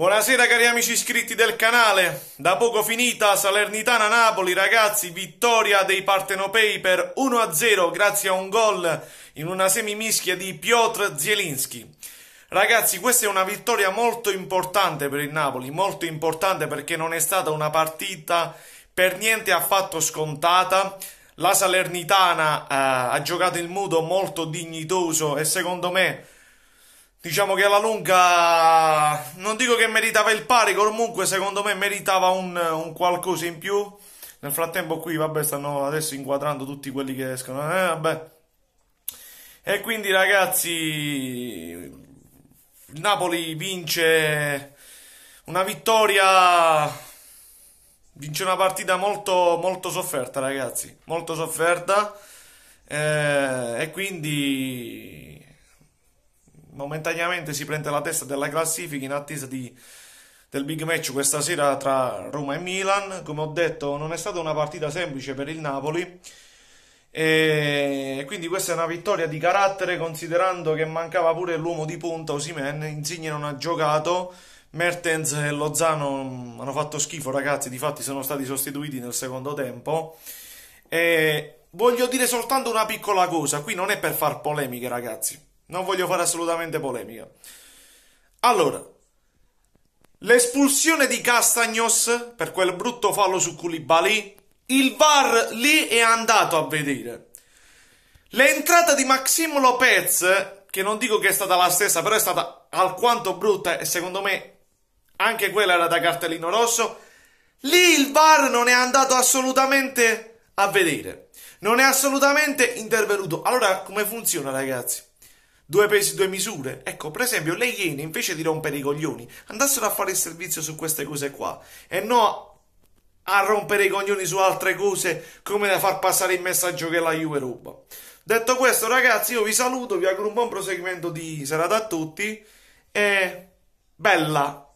Buonasera cari amici iscritti del canale, da poco finita Salernitana Napoli ragazzi, vittoria dei partenopei per 1-0 grazie a un gol in una semimischia di Piotr Zielinski. Ragazzi questa è una vittoria molto importante per il Napoli, molto importante perché non è stata una partita per niente affatto scontata, la Salernitana eh, ha giocato il mudo molto dignitoso e secondo me diciamo che alla lunga dico che meritava il pari, comunque secondo me meritava un, un qualcosa in più. Nel frattempo qui, vabbè, stanno adesso inquadrando tutti quelli che escono. Eh, vabbè. E quindi ragazzi, il Napoli vince una vittoria, vince una partita molto, molto sofferta ragazzi, molto sofferta eh, e quindi momentaneamente si prende la testa della classifica in attesa di, del big match questa sera tra Roma e Milan. Come ho detto, non è stata una partita semplice per il Napoli. E quindi questa è una vittoria di carattere considerando che mancava pure l'uomo di punta Osimen, Insigne non ha giocato, Mertens e Lozano mm, hanno fatto schifo ragazzi, difatti sono stati sostituiti nel secondo tempo. E voglio dire soltanto una piccola cosa, qui non è per far polemiche ragazzi, non voglio fare assolutamente polemica. Allora, l'espulsione di Castagnos per quel brutto fallo su Koulibaly, il VAR lì è andato a vedere. L'entrata di Maxim Lopez, che non dico che è stata la stessa, però è stata alquanto brutta e secondo me anche quella era da cartellino rosso, lì il VAR non è andato assolutamente a vedere. Non è assolutamente intervenuto. Allora, come funziona, ragazzi? Due pesi, due misure. Ecco, per esempio, le Iene, invece di rompere i coglioni, andassero a fare il servizio su queste cose qua e no a rompere i coglioni su altre cose come da far passare il messaggio che la Juve ruba. Detto questo, ragazzi, io vi saluto, vi auguro un buon proseguimento di serata a tutti e bella!